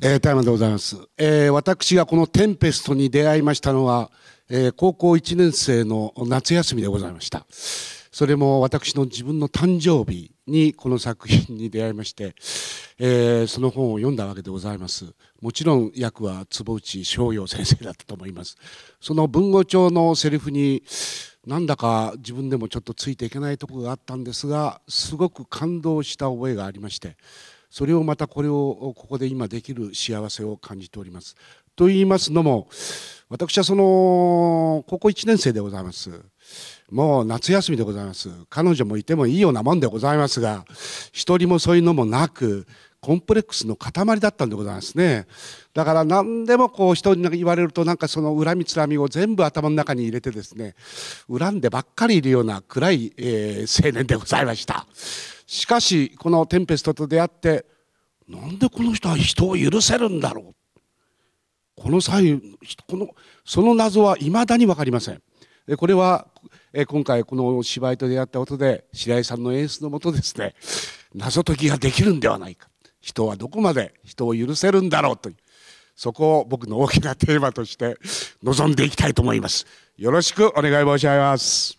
えー、大麻でございます、えー、私がこのテンペストに出会いましたのは、えー、高校1年生の夏休みでございましたそれも私の自分の誕生日にこの作品に出会いまして、えー、その本を読んだわけでございますもちろん役は坪内翔陽先生だったと思いますその文語帳のセリフになんだか自分でもちょっとついていけないところがあったんですがすごく感動した覚えがありましてそれをまたこれをここで今できる幸せを感じております。と言いますのも、私はその、高校1年生でございます。もう夏休みでございます。彼女もいてもいいようなもんでございますが、一人もそういうのもなく、コンプレックスの塊だったんでございますね。だから何でもこう人に言われるとなんかその恨みつらみを全部頭の中に入れてですね、恨んでばっかりいるような暗い、えー、青年でございました。しかしこのテンペストと出会ってなんでこの人は人を許せるんだろうこの際このその謎はいまだに分かりませんこれは今回この芝居と出会ったことで白井さんの演出のもとですね謎解きができるんではないか人はどこまで人を許せるんだろうというそこを僕の大きなテーマとして臨んでいきたいと思いますよろしくお願い申し上げます